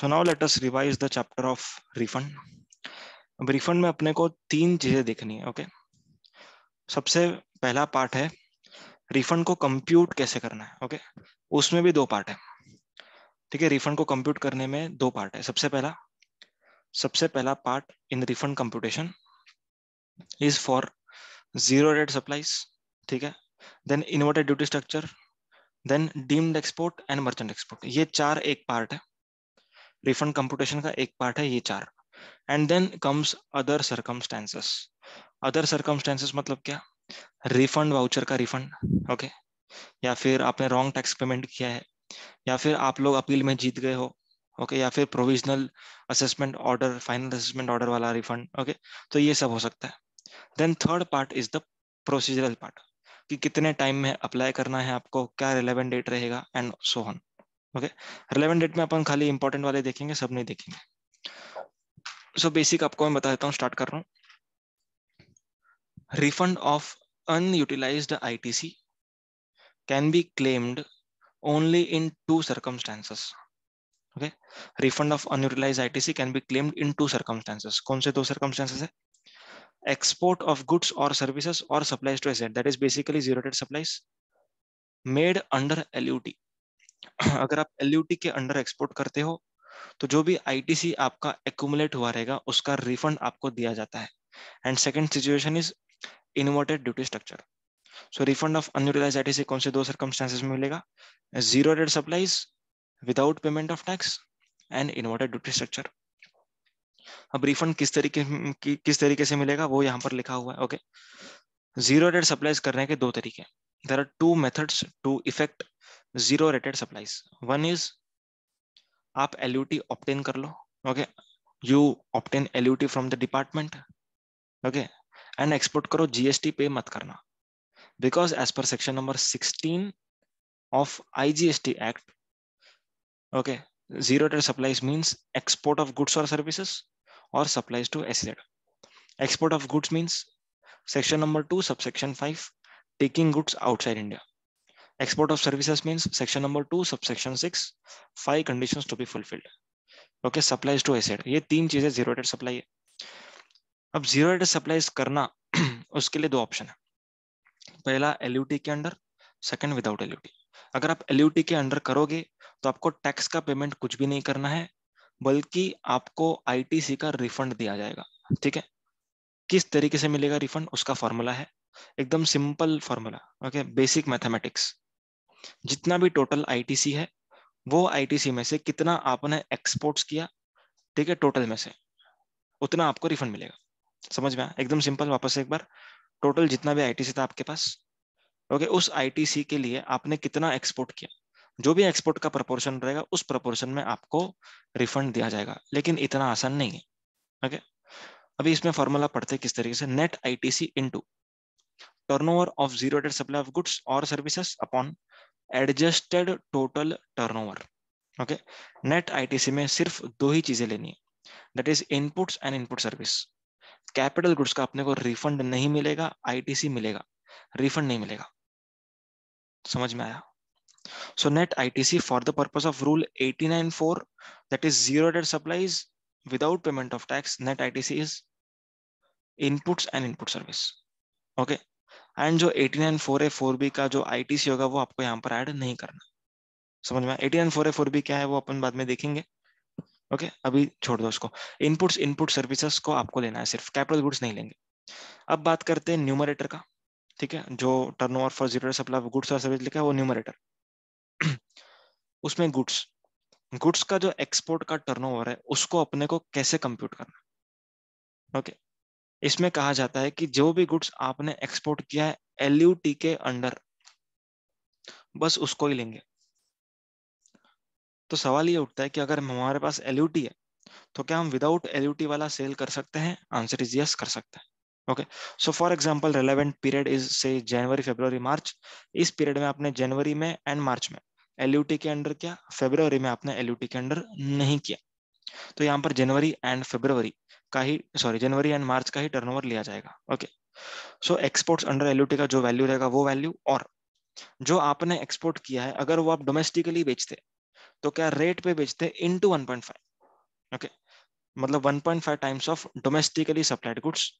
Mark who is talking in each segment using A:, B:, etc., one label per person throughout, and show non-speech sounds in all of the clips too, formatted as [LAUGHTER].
A: So now let us revise the chapter of refund अब refund में अपने को तीन चीजें देखनी है ओके okay? सबसे पहला पार्ट है रिफंड को कंप्यूट कैसे करना है ओके okay? उसमें भी दो पार्ट है ठीक है रिफंड को कंप्यूट करने में दो पार्ट है सबसे पहला सबसे पहला part in refund computation is for zero rate supplies ठीक है then inverted duty structure then deemed export and merchant export ये चार एक पार्ट है रिफंड कंपटीशन का एक पार्ट है ये चार and then comes other circumstances other circumstances मतलब क्या रिफंड वाउचर का रिफंड ओके या फिर आपने रॉन्ग टैक्स पेमेंट किया है या फिर आप लोग अपील में जीत गए हो ओके या फिर provisional assessment order final assessment order वाला रिफंड ओके तो ये सब हो सकता है then third part is the procedural part कि कितने टाइम में अप्लाई करना है आपको क्या रिलेवेंट डेट रहेगा and so on okay relevant date में अपन खाली इंपॉर्टेंट वाले देखेंगे सब नहीं देखेंगे सो so बेसिक आपको मैं बता देता हूँ स्टार्ट कर रहा हूँ refund of unutilise ITC can be claimed only in two circumstances okay refund of unutilise ITC can be claimed in two circumstances कौन से दो सर्कमस्टेंसेस है एक्सपोर्ट ऑफ गुड्स और सर्विसेज और supplies to asset that is basically zero made under LUT [CLEARS THROAT] अगर आप L के under export करते हो तो जो भी आईटीसी आपका एक्यूमुलेट हुआ रहेगा उसका रिफंड आपको दिया जाता है and second situation is inverted duty structure so refund of unutilise ITC कौन से दो सर्कमस्टांसेस में मिलेगा zero rate supplies without payment of tax and inverted duty structure अब रिफंड किस तरीके कि, किस तरीके से मिलेगा वो यहाँ पर लिखा हुआ है ओके जीरो रेट सप्लाईज करने के दो तरीके there are two methods to effect zero rated supplies. One is आप LUT obtain Carlo. okay? You obtain LUT from the department, okay? And export करो GST pay मत करना, because as per section number 16 of IGST Act, okay, zero rated supplies means export of goods or services or supplies to SZ. Export of goods means section number two, subsection five, taking goods outside India. Export of services means section number two subsection six five conditions to be fulfilled okay supplies to asset ये तीन चीजें zero rated supply है अब zero rated supplies करना उसके लिए दो option है पहला lut के under second without lut अगर आप एल के अंडर करोगे तो आपको टैक्स का पेमेंट कुछ भी नहीं करना है बल्कि आपको आईटीसी का रिफंड दिया जाएगा ठीक है किस तरीके से मिलेगा रिफंड उसका फॉर्मूला है एकदम simple formula okay basic mathematics जितना भी टोटल आईटीसी है वो आईटीसी में से कितना आपने एक्सपोर्ट्स किया ठीक है टोटल में से उतना आपको रिफंड मिलेगा समझ में आया एकदम सिंपल वापस एक बार टोटल जितना भी आईटीसी था आपके पास ओके उस आईटीसी के लिए आपने कितना एक्सपोर्ट किया जो भी एक्सपोर्ट का प्रपोर्शन रहेगा उस प्रपोर्शन में आपको रिफंड दिया जाएगा लेकिन इतना आसान नहीं है ओके अभी इसमें फॉर्मूला पढ़ते किस तरीके से net ITC into turnover of zero rated supply of goods और services upon adjusted total turnover okay net I T C में सिर्फ दो ही चीजें लेनी है that is inputs and input service capital goods का अपने को रिफंड नहीं मिलेगा आई टी सी मिलेगा रिफंड नहीं मिलेगा समझ में आया so net ITC for the purpose of rule eighty nine four that is zero date supplies without payment of tax net I T C is inputs and input service okay and जो eighty nine four A four B का जो आई T सी होगा वो आपको यहाँ पर add नहीं करना समझ में eighty nine four A four B क्या है वो अपन बाद में देखेंगे ओके okay? अभी छोड़ दो उसको इनपुट्स इनपुट सर्विसेज को आपको लेना है सिर्फ कैपिटल गुड्स नहीं लेंगे अब बात करते हैं न्यूमरेटर का ठीक है जो turnover for zero supply goods और सर्विस लिखा है वो न्यूमरेटर [CLEARS THROAT] उसमें गुड्स गुड्स का जो एक्सपोर्ट का टर्नओवर है उसको अपने को कैसे कंप्यूट करना ओके okay, इसमें कहा जाता है कि जो भी गुड्स आपने एक्सपोर्ट किया है एल के अंडर बस उसको ही लेंगे तो सवाल ये उठता है कि अगर हमारे पास एल है तो क्या हम विदाउट एल वाला सेल कर सकते हैं आंसर इज यस कर सकते हैं okay so for example relevant period is से जनवरी फेब्रवरी मार्च इस पीरियड में आपने जनवरी में एंड मार्च में एल के अंडर किया फेब्रवरी में आपने एल के अंडर नहीं किया तो यहाँ पर जनवरी एंड फेब्रवरी का ही सॉरी जनवरी एंड मार्च का ही टर्नओवर लिया जाएगा okay so exports under LUT का जो वैल्यू रहेगा वो वैल्यू और जो आपने एक्सपोर्ट किया है अगर वो आप डोमेस्टिकली बेचते तो क्या रेट पे बेचते into one point five okay मतलब one point five times of domestically supplied goods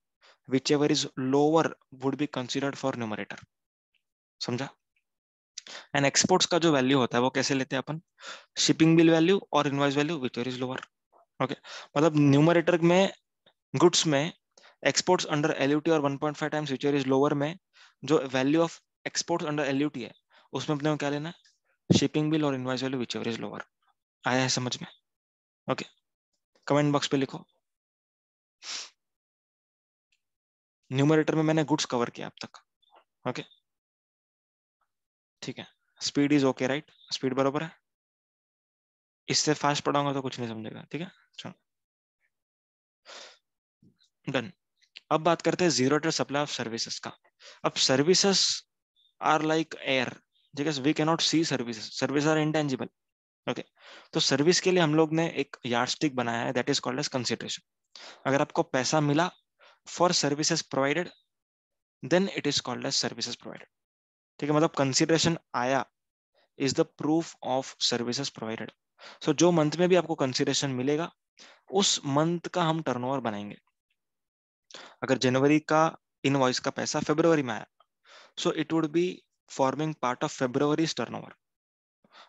A: whichever is lower would be considered for numerator समझा एंड एक्सपोर्ट्स का जो वैल्यू होता है वो कैसे लेते हैं अपन शिपिंग बिल वैल्यू और invoice value whichever is lower okay मतलब न्यूमरेटर में गुड्स में एक्सपोर्ट्स अंडर एलयूटी और 1.5 टाइम्स फ्यूचर इज लोअर में जो value of exports under LUT है उसमें अपने क्या लेना है शिपिंग बिल और invoice value whichever is lower आया है समझ में ओके कमेंट बॉक्स पे लिखो न्यूमरेटर में मैंने गुड्स कवर किया अब तक ओके ठीक है speed is okay right speed बराबर है इससे फास्ट पढ़ाऊंगा तो कुछ नहीं समझेगा ठीक है चलो डन अब बात करते हैं zero to supply of services का अब सर्विसेज आर लाइक एयर ठीक है we can not see services service are intangible okay तो सर्विस के लिए हम लोग ने एक यार्डस्टिक बनाया है that is called as consideration अगर आपको पैसा मिला for services provided then it is called as services provided ठीक है मतलब कंसिडरेशन आया is the proof of services provided so so, जो मंथ में भी आपको कंसिडरेशन मिलेगा उस मंथ का हम टर्नओवर बनाएंगे अगर जनवरी का इनवॉइस का पैसा फेब्रवरी में आया so it would be forming part of February turnover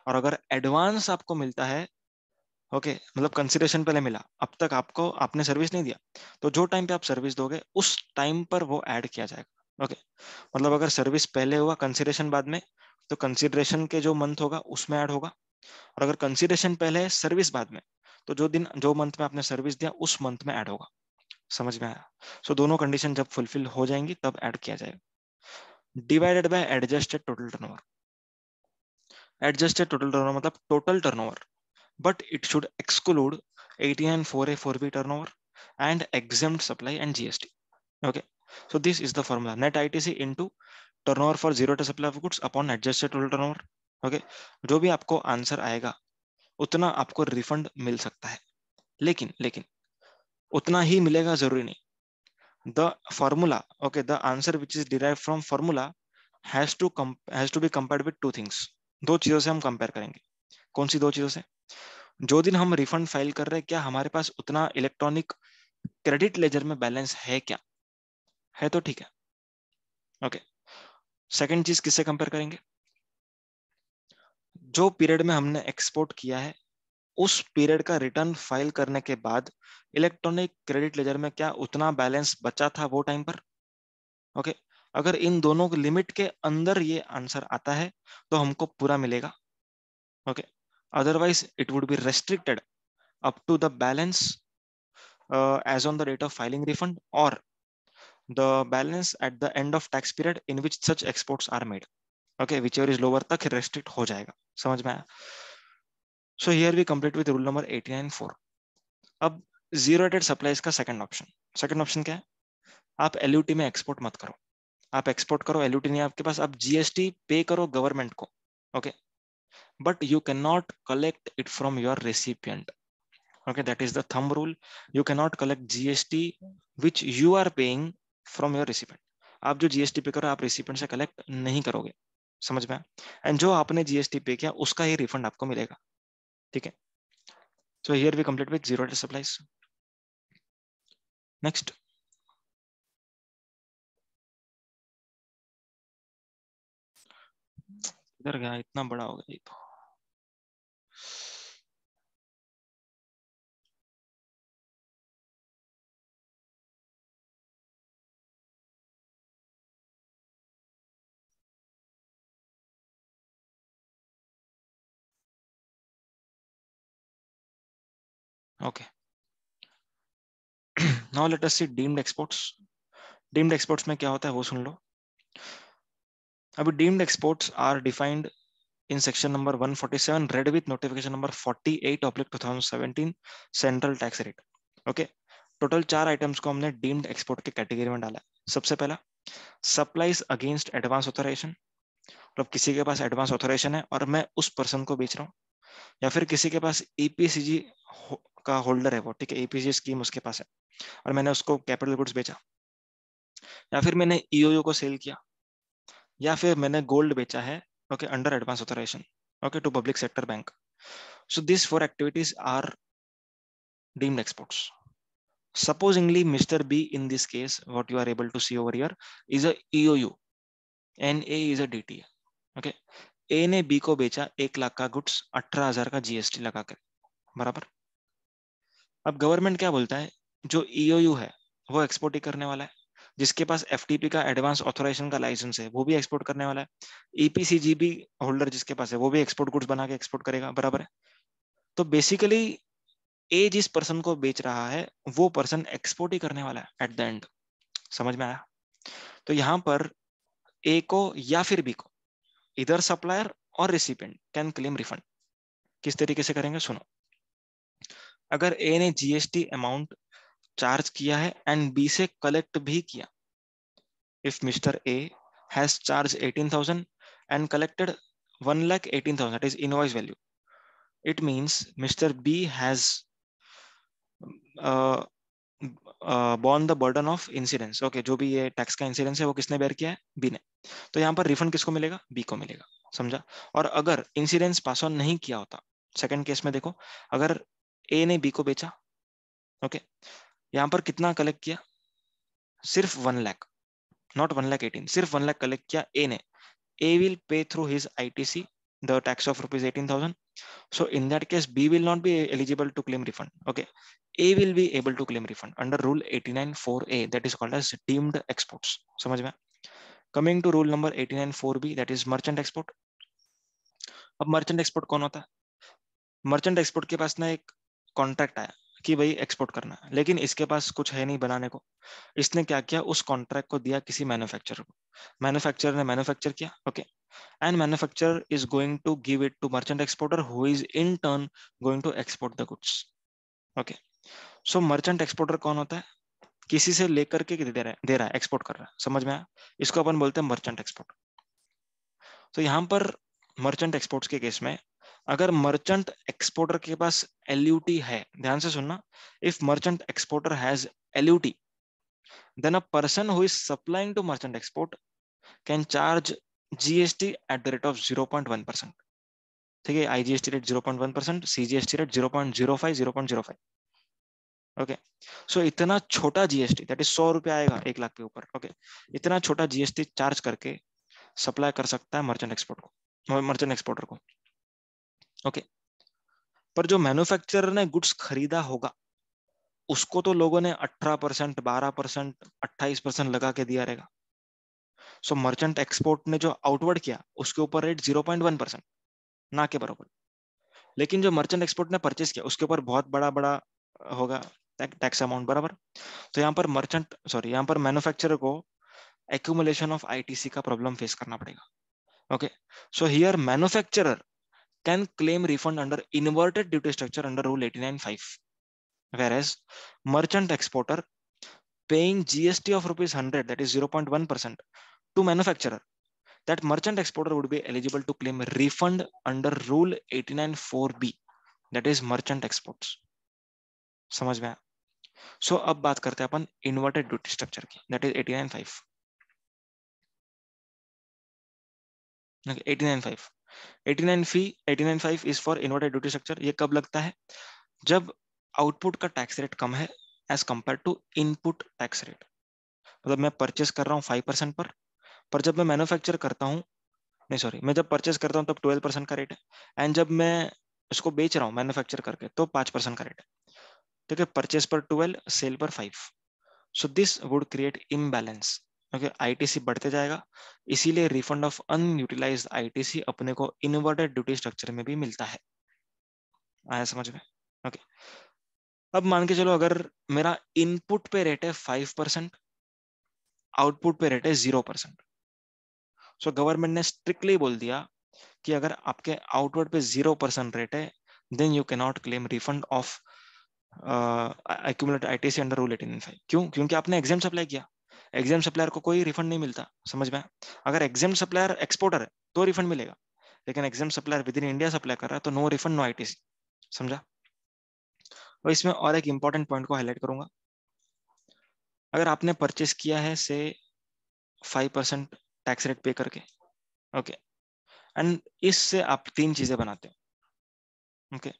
A: और अगर एडवांस आपको मिलता है ओके okay, मतलब कंसिडरेशन पहले मिला अब तक आपको आपने सर्विस नहीं दिया तो जो टाइम पे आप सर्विस दोगे उस टाइम पर वो ऐड किया जाएगा ओके मतलब अगर सर्विस पहले हुआ कंसिडरेशन बाद में तो कंसिडरेशन के जो मंथ होगा उसमें ऐड होगा और अगर कंसिडरेशन पहले है सर्विस बाद में तो जो दिन जो मंथ में आपने सर्विस दिया उस मंथ में ऐड होगा समझ में आया सो so, दोनों कंडीशन जब फुलफिल हो जाएंगी तब ऐड किया जाएगा divided by adjusted total turnover adjusted total turnover मतलब total turnover but it should exclude eighty nine four A four B turnover and exempt supply and GST okay So this is the formula net ITC into turnover for zero to supply of goods upon adjusted total turnover. Okay, जो भी आपको answer आएगा उतना आपको refund मिल सकता है लेकिन लेकिन उतना ही मिलेगा जरूरी नहीं the formula okay the answer which is derive from formula has to has to be compared with two things दो चीजों से हम कंपेयर करेंगे कौन सी दो चीजों से जो दिन हम रिफंड फाइल कर रहे हैं क्या हमारे पास उतना इलेक्ट्रॉनिक क्रेडिट लेजर में बैलेंस है क्या है तो ठीक है ओके सेकंड चीज किससे कंपेयर करेंगे जो पीरियड में हमने एक्सपोर्ट किया है उस पीरियड का रिटर्न फाइल करने के बाद इलेक्ट्रॉनिक क्रेडिट लेजर में क्या उतना बैलेंस बचा था वो टाइम पर ओके okay. अगर इन दोनों लिमिट के अंदर ये आंसर आता है तो हमको पूरा मिलेगा okay otherwise it would be restricted up to the balance as on the date of filing refund और the balance at the end of tax period in which such exports are made. Okay, whichever is lower tak restrict ho jayega samajh mein aaya So here we complete with rule number 894. ab zero rated supplies ka second option. Second option kya hai aap LUT mein export mat karo आप export करो LUT नहीं आपके पास आप GST पे करो government को okay but you can not collect it from your recipient okay that is the thumb rule you cannot collect gst which you are paying from your recipient आप जो GST पे करो आप रिसिपेंट से collect नहीं करोगे समझ में एंड जो आपने जीएसटी पे किया उसका ही रिफंड आपको मिलेगा ठीक है so here we complete with zero supplies
B: next इधर गया इतना बड़ा हो गया ये तो
A: Okay. now let us see deemed exports. Deemed exports में क्या होता है वो सुन लो अभी deemed exports are defined in section number 147 read with notification number 48 oblique 2017 central tax rate okay total चार आइटम्स को हमने डीम्ड एक्सपोर्ट के कैटेगरी में डाला सबसे पहला सप्लाईज अगेंस्ट एडवांस ऑथोराइजेशन मतलब किसी के पास एडवांस ऑथोराइजेशन है और मैं उस पर्सन को बेच रहा हूँ या फिर किसी के पास ईपीसीजी का होल्डर है वो ठीक है एपीसी स्कीम उसके पास है और मैंने उसको कैपिटल गुड्स बेचा या फिर मैंने ईओयू e को सेल किया या फिर मैंने गोल्ड बेचा है okay under advance authorisation okay to public sector bank so this four activities are deemed exports supposingly mister B in this case what you are able to see over here is a EOU and A is a DTA. Okay. A ने B को बेचा एक लाख का goods अठारह हजार का GST लगाकर बराबर अब गवर्नमेंट क्या बोलता है जो ईओयू e है वो एक्सपोर्ट ही करने वाला है जिसके पास एफ का एडवांस ऑथोराइजेशन का लाइसेंस है वो भी एक्सपोर्ट करने वाला है ईपीसीजीबी e होल्डर जिसके पास है वो भी एक्सपोर्ट गुड्स बना के एक्सपोर्ट करेगा बराबर है तो बेसिकली ए जिस पर्सन को बेच रहा है वो पर्सन एक्सपोर्ट ही करने वाला है एट द एंड समझ में आया तो यहाँ पर ए को या फिर बी को इधर सप्लायर और रिसिपेंट कैन क्लेम रिफंड किस तरीके से करेंगे सुनो अगर ए ने जीएसटी अमाउंट चार्ज किया है एंड बी से कलेक्ट भी किया if mister A has charge 18000 and collected 1 lakh 18000 thousand is invoice value it means mr b has uh, uh, borne the burden of incidence जो भी ये टैक्स का incidence है वो किसने बेयर किया है बी ने तो यहाँ पर रिफंड किसको मिलेगा बी को मिलेगा समझा और अगर इंसिडेंस पास ऑन नहीं किया होता सेकेंड केस में देखो अगर ए ने बी को बेचा ओके यहां पर कितना कलेक्ट किया सिर्फ one lakh not one lakh eighteen सिर्फ वन लैख कलेक्ट किया ए ने A will pay through his ITC the tax of rupees eighteen thousand so in that case B will not be eligible to claim refund okay A will be able to claim refund under rule eighty nine four A that is called as deemed export समझ में coming to rule number eighty nine four B that is merchant export अब merchant export कौन होता है merchant export के पास ना एक contract आया कि भाई एक्सपोर्ट करना है लेकिन इसके पास कुछ है नहीं बनाने को इसने क्या किया उस कॉन्ट्रैक्ट को दिया किसी मैन्युफैक्चरर को मैन्युफैक्चरर ने मैन्युफैक्चर किया okay and manufacturer is going to give it to merchant exporter who is in turn going to export the goods okay so merchant exporter कौन होता है किसी से लेकर के दे रहा है दे रहा है एक्सपोर्ट कर रहा है समझ में आया इसको अपन बोलते हैं मर्चेंट एक्सपोर्ट तो यहाँ पर मर्चेंट एक्सपोर्ट्स के केस में अगर मर्चेंट एक्सपोर्टर के पास एल है ध्यान से सुनना if merchant exporter has L then a person who is supplying to merchant export can charge GST at the rate of 0.1 percent ठीक है IGST rate 0.1 percent, CGST rate 0.05, 0.05. Okay so इतना छोटा GST that is सौ रुपया आएगा एक लाख के ऊपर ओके okay. इतना छोटा जीएसटी चार्ज करके सप्लाई कर सकता है मर्चेंट एक्सपोर्ट को मर्चेंट एक्सपोर्टर को ओके पर जो मैन्युफैक्चरर ने गुड्स खरीदा होगा उसको तो लोगों ने 18 परसेंट बारह परसेंट अट्ठाईस परसेंट लगा के दिया रहेगा सो मर्चेंट एक्सपोर्ट ने जो आउटवर्ड किया उसके ऊपर रेट 0.1 परसेंट ना के बराबर लेकिन जो मर्चेंट एक्सपोर्ट ने परचेस किया उसके ऊपर बहुत बड़ा बड़ा होगा टैक्स अमाउंट बराबर तो यहाँ पर मर्चेंट सॉरी यहाँ पर मैन्युफैक्चरर को एक्यूमुलेशन ऑफ आईटीसी का प्रॉब्लम फेस करना पड़ेगा okay so here manufacturer can claim refund under inverted duty structure under Rule 89.5. Whereas merchant exporter paying GST of rupees 100, that is 0.1% to manufacturer, that merchant exporter would be eligible to claim refund under Rule 89.4b, that is merchant exports. समझ में आया so so, अब बात करते हैं अपन inverted duty structure की that is 89.5 89.5 eighty nine five eighty nine five ये कब लगता है जब आउटपुट का टैक्स रेट कम है as compare to input tax rate मतलब मैं परचेस कर रहा हूँ फाइव परसेंट पर पर जब मैं मैन्युफैक्चर करता हूँ नहीं सॉरी मैं जब परचेस करता हूँ तब ट्वेल्व परसेंट का रेट है एंड जब मैं उसको बेच रहा हूँ मैन्युफैक्चर करके तो पाँच परसेंट का रेट है ठीक है परचेस पर ट्वेल्व सेल पर five so this would create imbalance क्योंकि आईटीसी बढ़ते जाएगा इसीलिए रिफंड ऑफ अनयूटिलाइज आईटीसी अपने को इन्वर्टेड ड्यूटी स्ट्रक्चर में भी मिलता है आया समझ में ओके अब मान के चलो अगर मेरा इनपुट पे रेट है फाइव परसेंट आउटपुट पे रेट है जीरो परसेंट सो गवर्नमेंट ने स्ट्रिक्टली बोल दिया कि अगर आपके आउटपुट पे जीरो परसेंट रेट है then you cannot claim refund of accumulate ITC under rule eighteen five क्यों क्योंकि आपने एग्जाम अप्लाई किया एग्जाम सप्लायर को कोई रिफंड नहीं मिलता समझ में अगर एग्जाम सप्लायर एक्सपोर्टर है तो रिफंड मिलेगा लेकिन exempt supplier within India supply कर रहा है तो नो रिफंड नो आई समझा और इसमें और एक इंपॉर्टेंट पॉइंट को हाईलाइट करूंगा अगर आपने परचेस किया है से फाइव परसेंट टैक्स रेट पे करके ओके एंड इससे आप तीन चीजें बनाते हो ओके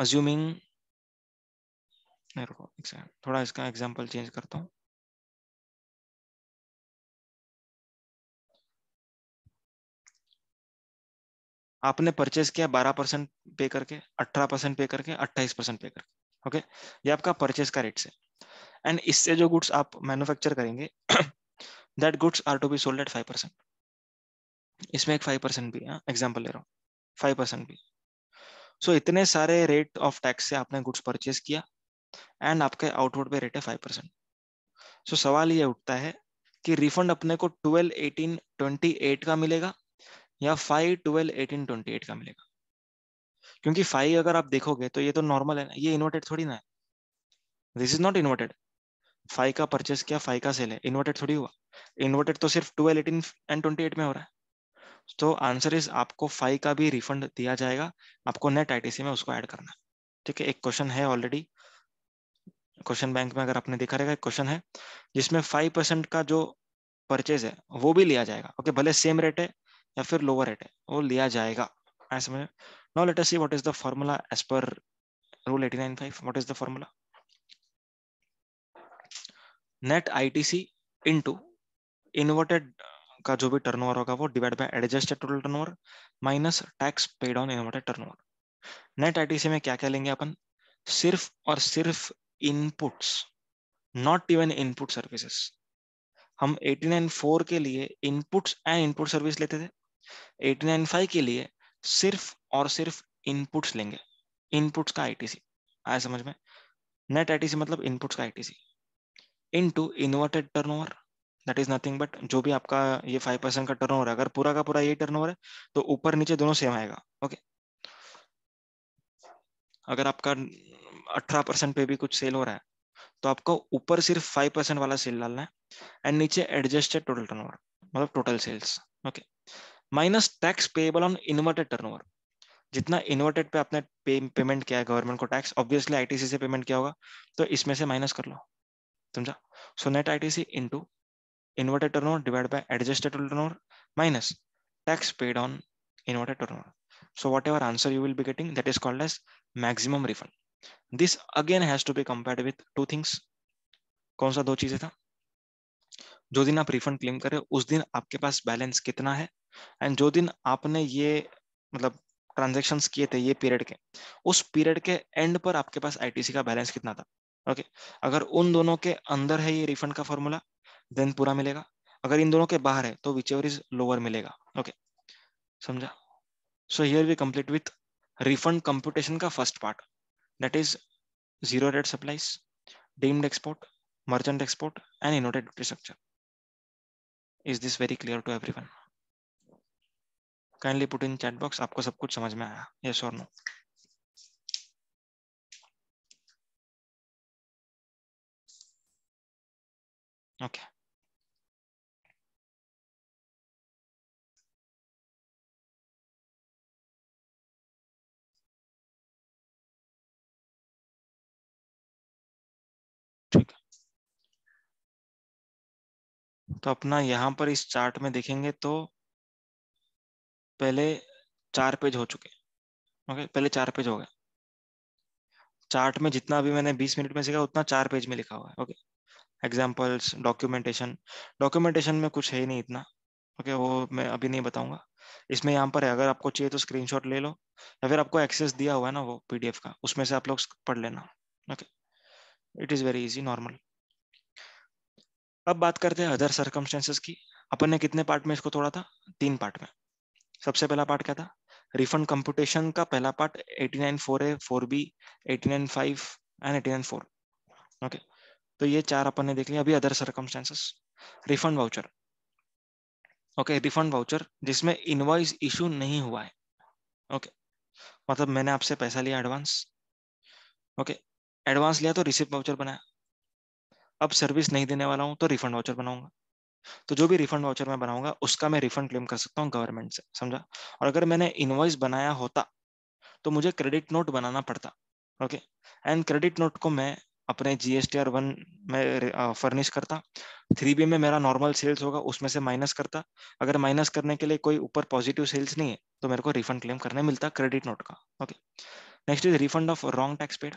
A: अज्यूमिंग थोड़ा इसका एग्जाम्पल चेंज करता हूँ आपने परचेस किया बारह परसेंट पे करके अठारह परसेंट पे करके अट्ठाईस परसेंट पे करके ओके ये आपका परचेस का रेट से एंड इससे जो गुड्स आप मैन्युफैक्चर करेंगे that goods are to be sold at five percent इसमें एक फाइव परसेंट भी एग्जाम्पल हाँ, ले रहा हूँ फाइव परसेंट भी सो so, इतने सारे रेट ऑफ टैक्स से आपने गुड्स परचेस किया एंड आपके आउटपुट पे रेट है फाइव परसेंट सो सवाल ये उठता है कि रिफंड अपने को ट्वेल्व एटीन ट्वेंटी एट का मिलेगा या five twelve eighteen twenty eight का मिलेगा क्योंकि फाइव अगर आप देखोगे तो ये तो नॉर्मल है ना ये इन्वर्टेड थोड़ी ना है this is not inverted five का परचेस किया फाइव का सेल है इन्वर्टेड थोड़ी हुआ इन्वर्टेड तो सिर्फ twelve eighteen and twenty eight में हो रहा है तो आंसर इज आपको फाइव का भी रिफंड दिया जाएगा आपको नेट आईटीसी में उसको ऐड करना ठीक है एक क्वेश्चन है ऑलरेडी क्वेश्चन बैंक में अगर आपने देखा रहेगा एक क्वेश्चन है जिसमें फाइव परसेंट का जो परचेज है वो भी लिया जाएगा ओके भले सेम रेट है या फिर लोअर हेड है वो लिया जाएगा ऐसे में now let us see what is the formula as per rule 895 what is the formula net ITC into inverted का जो भी टर्नओवर होगा वो divide by adjusted total turnover minus tax paid on inverted turnover net ITC में क्या क्या लेंगे अपन सिर्फ और सिर्फ inputs not even input services हम 894 के लिए इनपुट्स एंड इनपुट सर्विस लेते थे एटी के लिए सिर्फ और सिर्फ इनपुट्स लेंगे इनपुट्स का आईटीसी आया समझ में नेट आईटीसी मतलब इनपुट्स का ITC into inverted turnover that is nothing but जो भी आपका ये फाइव परसेंट का टर्नओवर है अगर पूरा का पूरा ये टर्नओवर है तो ऊपर नीचे दोनों सेम आएगा ओके अगर आपका अठारह परसेंट पे भी कुछ सेल हो रहा है तो आपको ऊपर सिर्फ फाइव परसेंट वाला सेल डालना है एंड नीचे एडजस्टेड टोटल टर्न मतलब total sales okay okay. Minus tax payable on inverted turnover जितना इन्वर्टेड पे आपने पे, पेमेंट किया है गवर्नमेंट को टैक्स ऑब्वियसली आईटीसी से पेमेंट किया होगा तो इसमें से माइनस कर लो समझा so net ITC into inverted turnover divide by adjusted turnover minus tax paid on inverted turnover so whatever answer you will be getting that is called as maximum refund this again has to be compared with two things कौन सा दो चीजें था जो दिन आप refund claim करें उस दिन आपके पास बैलेंस कितना है एंड जो दिन आपने ये मतलब ट्रांजेक्शन किए थे ये पीरियड के उस पीरियड के एंड पर आपके पास आई का बैलेंस कितना था ओके okay. अगर उन दोनों के अंदर है ये रिफंड का फॉर्मूला देन पूरा मिलेगा अगर इन दोनों के बाहर है तो विच एवर इज लोअर मिलेगा ओके okay. समझा so here we complete with refund computation का first part that is zero rate supplies deemed export merchant export and innovative structure. Is this very clear to everyone? Kindly put in chat box आपको सब कुछ समझ में आया yes और no okay तो अपना यहाँ पर इस चार्ट में देखेंगे तो पहले चार पेज हो चुके ओके okay? पहले चार पेज हो गए चार्ट में जितना भी मैंने 20 मिनट में सीखा उतना चार पेज में लिखा हुआ है ओके एग्जाम्पल्स डॉक्यूमेंटेशन डॉक्यूमेंटेशन में कुछ है ही नहीं इतना ओके okay, वो मैं अभी नहीं बताऊंगा इसमें यहाँ पर है अगर आपको चाहिए तो स्क्रीनशॉट ले लो या फिर आपको एक्सेस दिया हुआ है ना वो पीडीएफ का उसमें से आप लोग पढ़ लेना okay it is very easy normal अब बात करते हैं अदर सर्कमस्टेंसेस की अपन ने कितने पार्ट में इसको तोड़ा था तीन पार्ट में सबसे पहला पार्ट क्या था रिफंड कंप्यूटेशन का पहला part eighty nine four four A B eighty nine five and eighty nine four okay तो ये चार अपन ने देख लिया अभी other circumstances refund voucher okay refund voucher जिसमें इनवाइस इशू नहीं हुआ है ओके okay. मतलब मैंने आपसे पैसा लिया एडवांस ओके एडवांस लिया तो रिसिप्ट वाउचर बनाया अब सर्विस नहीं देने वाला हूं तो रिफंड वाउचर बनाऊंगा तो जो भी रिफंड वाउचर मैं बनाऊंगा उसका मैं रिफंड क्लेम कर सकता हूँ गवर्नमेंट से समझा और अगर मैंने इन्वॉइस बनाया होता तो मुझे क्रेडिट नोट बनाना पड़ता ओके एंड क्रेडिट नोट को मैं अपने जी एस आर वन में फर्निश करता थ्री बी में मेरा नॉर्मल सेल्स होगा उसमें से माइनस करता अगर माइनस करने के लिए कोई ऊपर पॉजिटिव सेल्स नहीं है तो मेरे को रिफंड क्लेम करने मिलता क्रेडिट नोट का okay next is refund of wrong tax paid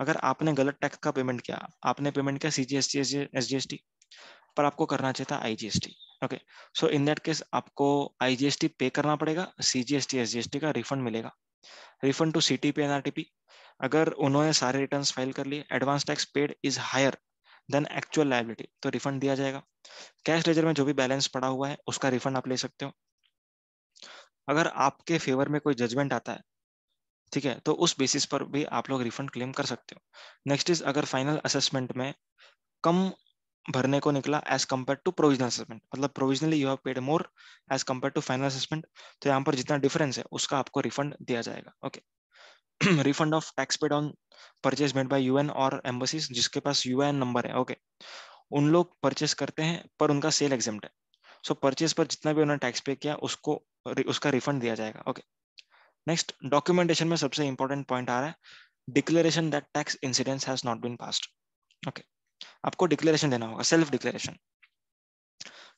A: अगर आपने गलत टैक्स का पेमेंट किया आपने पेमेंट किया C G S T S G S T पर आपको करना चाहिए था IGST okay so in that case आपको आईजीएसटी पे करना पड़ेगा सीजीएसटी एसजीएसटी का रिफंड मिलेगा refund to C T P NRTP अगर उन्होंने सारे रिटर्न फाइल कर लिए advance tax paid is higher then actual liability तो रिफंड दिया जाएगा कैश लेजर में जो भी बैलेंस पड़ा हुआ है उसका रिफंड आप ले सकते हो अगर आपके फेवर में कोई जजमेंट आता है ठीक है तो उस बेसिस पर भी आप लोग रिफंड क्लेम कर सकते हो नेक्स्ट इज अगर फाइनल असेसमेंट में कम भरने को निकला as compare to provisional assessment मतलब provisionally you have paid more as compare to final assessment तो यहाँ पर जितना डिफरेंस है उसका आपको रिफंड दिया जाएगा okay refund of tax paid on purchase made by UN और एम्बसीज जिसके पास यू नंबर है ओके okay. उन लोग परचेस करते हैं पर उनका सेल एग्जाम है सो so, परचेज पर जितना भी उन्होंने टैक्स पे किया उसको उसका रिफंड दिया जाएगा ओके नेक्स्ट डॉक्यूमेंटेशन में सबसे इंपॉर्टेंट पॉइंट आ रहा है declaration that tax incidence has not been passed okay okay. आपको डिक्लेरेशन देना होगा सेल्फ डिक्लेरेशन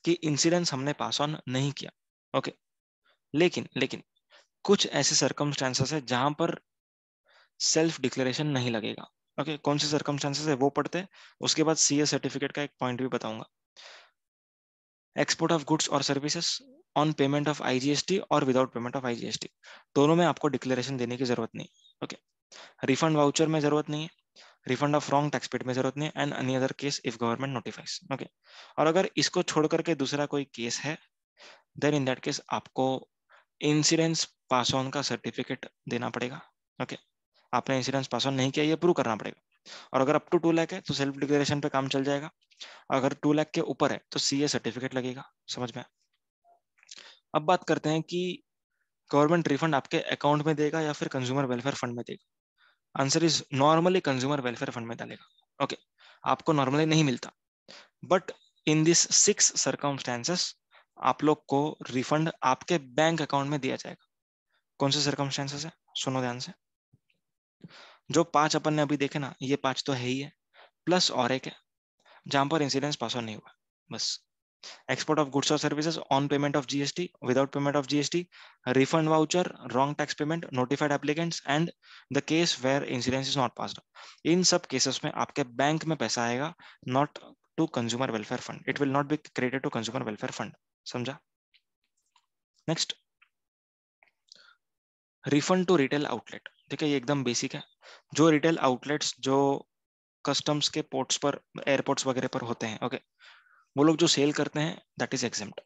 A: कि इंसिडेंस हमने पास ऑन नहीं किया ओके लेकिन लेकिन कुछ ऐसे सर्कमस्टांसेस है जहां पर सेल्फ डिक्लेरेशन नहीं लगेगा ओके okay, कौन से सर्कमस्टेंसेस है वो पढ़ते उसके बाद सीए सर्टिफिकेट का एक पॉइंट भी बताऊंगा एक्सपोर्ट ऑफ गुड्स और services on payment of IGST और विदाउट पेमेंट ऑफ आईजीएसटी दोनों में आपको डिक्लेरेशन देने की जरूरत नहीं ओके रिफंड वाउचर में जरूरत नहीं है refund of wrong tax paid में जरूरत नहीं and any other case if government notifies okay और अगर इसको छोड़ करके दूसरा कोई केस है देन इन दैट केस आपको इंसिडेंस पास ऑन का सर्टिफिकेट देना पड़ेगा ओके okay? आपने इंसिडेंस पास ऑन नहीं किया ये प्रूव करना पड़ेगा और अगर अप टू टू लैख है तो सेल्फ डिक्लेरेशन पे काम चल जाएगा अगर टू लैख के ऊपर है तो सी सर्टिफिकेट लगेगा समझ में अब बात करते हैं कि गवर्नमेंट रिफंड आपके अकाउंट में देगा या फिर कंज्यूमर वेलफेयर फंड में देगा answer is normally consumer welfare fund में डालेगा ओके okay. आपको नॉर्मली नहीं मिलता but in this six circumstances आप लोग को रिफंड आपके बैंक अकाउंट में दिया जाएगा कौन से सर्कमस्टांसेस है सुनो ध्यान से जो पांच अपन ने अभी देखे ना ये पांच तो है ही है प्लस और एक है जहां पर इंसिडेंस पास ऑन नहीं हुआ बस export of goods or services on payment of GST, without payment of GST, refund voucher, wrong tax payment, notified applicants and the case where insurance is not passed. इन सब cases में आपके bank में पैसा आएगा not to consumer welfare fund. It will not be credited to consumer welfare fund. समझा Next, refund to retail outlet देखिए ये एकदम बेसिक है जो रिटेल आउटलेट्स जो कस्टम्स के पोर्ट्स पर एयरपोर्ट्स वगैरह पर होते हैं ओके okay? वो लोग जो सेल करते हैं दैट इज एग्जिम्प्ट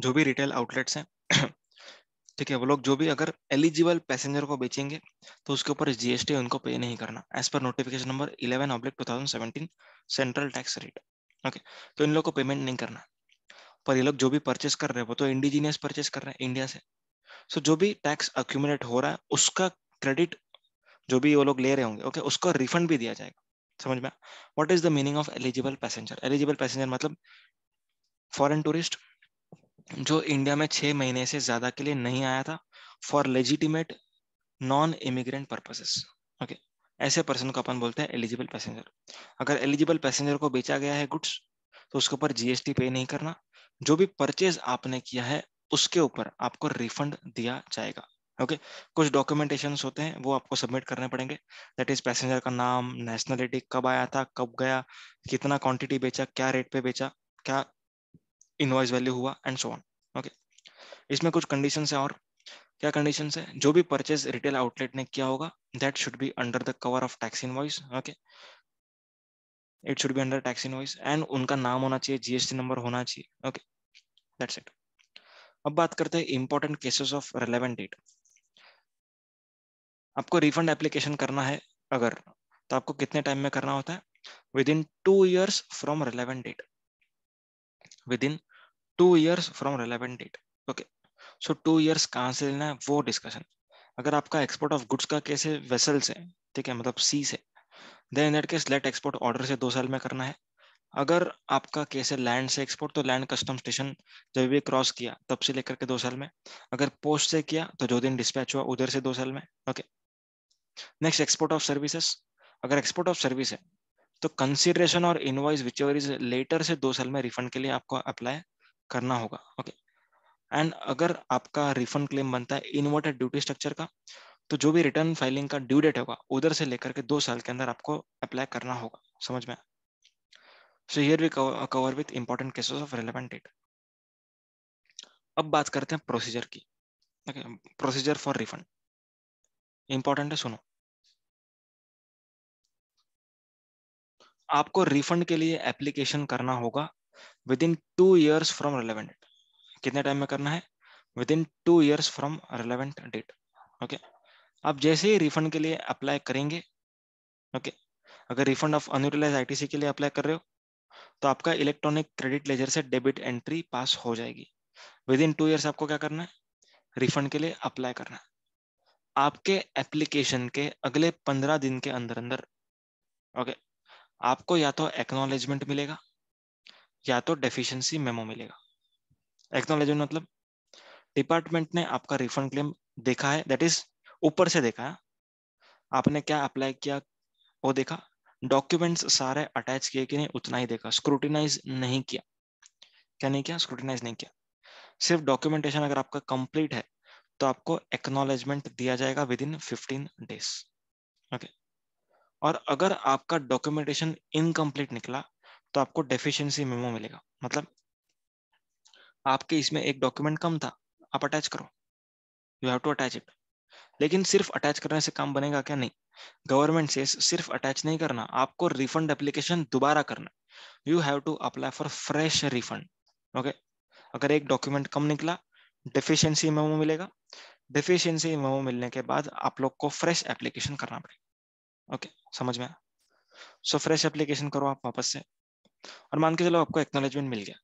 A: जो भी रिटेल आउटलेट्स हैं [COUGHS] ठीक है वो लोग जो भी अगर एलिजिबल पैसेंजर को बेचेंगे तो उसके ऊपर जीएसटी उनको पे नहीं करना as per notification number 11 oblique 2017 central tax rate okay तो इन लोग को पेमेंट नहीं करना पर ये लोग जो भी परचेस कर रहे हैं वो तो इंडिजीनियस परचेस कर रहे हैं इंडिया से सो so, जो भी टैक्स अक्यूमुलेट हो रहा है उसका क्रेडिट जो भी वो लोग ले रहे होंगे ओके okay, उसका रिफंड भी दिया जाएगा समझ में what is the meaning of eligible passenger eligible passenger मतलब फॉरेन टूरिस्ट जो इंडिया में छह महीने से ज़्यादा के लिए नहीं आया था for legitimate non immigrant purposes okay ऐसे पर्सन को अपन बोलते हैं एलिजिबल पैसेंजर अगर एलिजिबल पैसेंजर को बेचा गया है गुड्स तो उसके ऊपर जीएसटी पे नहीं करना जो भी परचेज आपने किया है उसके ऊपर आपको रिफंड दिया जाएगा ओके कुछ डॉक्यूमेंटेशन होते हैं वो आपको सबमिट करने पड़ेंगे दैट इज पैसेंजर का नाम नेशनलिटी कब आया था कब गया कितना क्वांटिटी बेचा क्या रेट पे बेचा क्या इनवाइस वैल्यू हुआ एंड सो ऑन ओके इसमें कुछ कंडीशन है और क्या कंडीशन है जो भी परचेज रिटेल आउटलेट ने किया होगा that should be under the cover of tax invoice okay it should be under tax invoice and उनका नाम होना चाहिए जीएसटी नंबर होना चाहिए ओके दैट्स इट अब बात करते हैं important cases of relevant date आपको रिफंड एप्लीकेशन करना है अगर तो आपको कितने टाइम में करना होता है within two years from relevant date within two years from relevant date okay so two years कहाँ से लेना है वो डिस्कशन अगर आपका एक्सपोर्ट ऑफ गुड्स का केस है ठीक है मतलब सी से then in that case let export order से दो साल में करना है अगर आपका केस है लैंड से एक्सपोर्ट तो लैंड कस्टम स्टेशन जब भी क्रॉस किया तब से लेकर के दो साल में अगर पोस्ट से किया तो जो दिन डिस्पैच हुआ उधर से दो साल में okay next export of services अगर एक्सपोर्ट ऑफ सर्विस है तो कंसिडरेशन और invoice whichever is later से दो साल में रिफंड के लिए आपको अप्लाई करना होगा ओके एंड अगर आपका रिफंड क्लेम बनता है इन्वर्टेड ड्यूटी स्ट्रक्चर का तो जो भी रिटर्न फाइलिंग का ड्यू डेट होगा उधर से लेकर के दो साल के अंदर आपको अप्लाई करना होगा समझ में so here we cover with important cases of relevant date अब बात करते हैं प्रोसीजर की प्रोसीजर फॉर रिफंड इंपॉर्टेंट है सुनो आपको रिफंड के लिए एप्लीकेशन करना होगा within two years from relevant date कितने टाइम में करना है within two years from relevant date okay आप जैसे ही रिफंड के लिए अप्लाई करेंगे ओके okay? अगर रिफंड ऑफ अनयूटिलाइज आईटीसी के लिए अप्लाई कर रहे हो तो आपका इलेक्ट्रॉनिक क्रेडिट लेजर से डेबिट एंट्री पास हो जाएगी विद इन टू ईयर्स आपको क्या करना है रिफंड के लिए अप्लाई करना है आपके एप्लीकेशन के अगले पंद्रह दिन के अंदर अंदर ओके okay, आपको या तो एक्नोलेजमेंट मिलेगा या तो डेफिशिएंसी मेमो मिलेगा एक्नोलेजमेंट मतलब डिपार्टमेंट ने आपका रिफंड क्लेम देखा है दैट इज ऊपर से देखा है आपने क्या अप्लाई किया वो देखा डॉक्यूमेंट्स सारे अटैच किए कि नहीं उतना ही देखा स्क्रूटिनाइज नहीं किया क्या नहीं किया स्क्रूटिनाइज नहीं किया सिर्फ डॉक्यूमेंटेशन अगर आपका कंप्लीट है तो आपको एक्नोलेजमेंट दिया जाएगा within fifteen days okay और अगर आपका डॉक्यूमेंटेशन इनकम्प्लीट निकला तो आपको डेफिशिएंसी मेमो मिलेगा मतलब आपके इसमें एक डॉक्यूमेंट कम था आप अटैच करो you have to attach it लेकिन सिर्फ अटैच करने से काम बनेगा क्या नहीं गवर्नमेंट से सिर्फ अटैच नहीं करना आपको रिफंड एप्लीकेशन दोबारा करना you have to apply for fresh refund okay अगर एक डॉक्यूमेंट कम निकला डिफिशियंसी मेमो मिलेगा डिफिशियंसी मेमो मिलने के बाद आप लोग को फ्रेश एप्लीकेशन करना पड़ेगा ओके समझ में सो फ्रेश एप्लीकेशन करो आप वापस से और मान के चलो आपको एक्नोलेजमेंट मिल गया